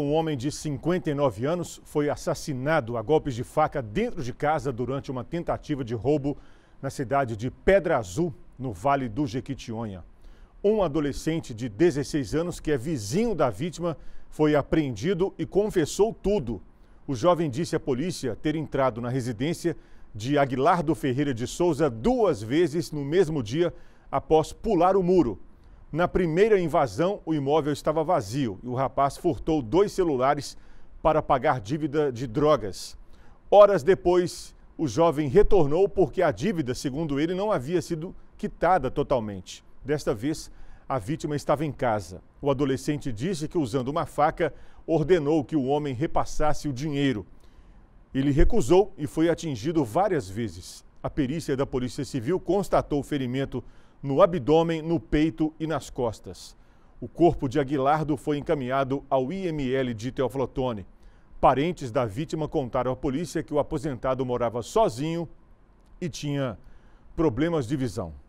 Um homem de 59 anos foi assassinado a golpes de faca dentro de casa durante uma tentativa de roubo na cidade de Pedra Azul, no Vale do Jequitinhonha. Um adolescente de 16 anos, que é vizinho da vítima, foi apreendido e confessou tudo. O jovem disse à polícia ter entrado na residência de Aguilar do Ferreira de Souza duas vezes no mesmo dia após pular o muro. Na primeira invasão, o imóvel estava vazio e o rapaz furtou dois celulares para pagar dívida de drogas. Horas depois, o jovem retornou porque a dívida, segundo ele, não havia sido quitada totalmente. Desta vez, a vítima estava em casa. O adolescente disse que, usando uma faca, ordenou que o homem repassasse o dinheiro. Ele recusou e foi atingido várias vezes. A perícia da Polícia Civil constatou o ferimento no abdômen, no peito e nas costas. O corpo de Aguilardo foi encaminhado ao IML de Teoflotone. Parentes da vítima contaram à polícia que o aposentado morava sozinho e tinha problemas de visão.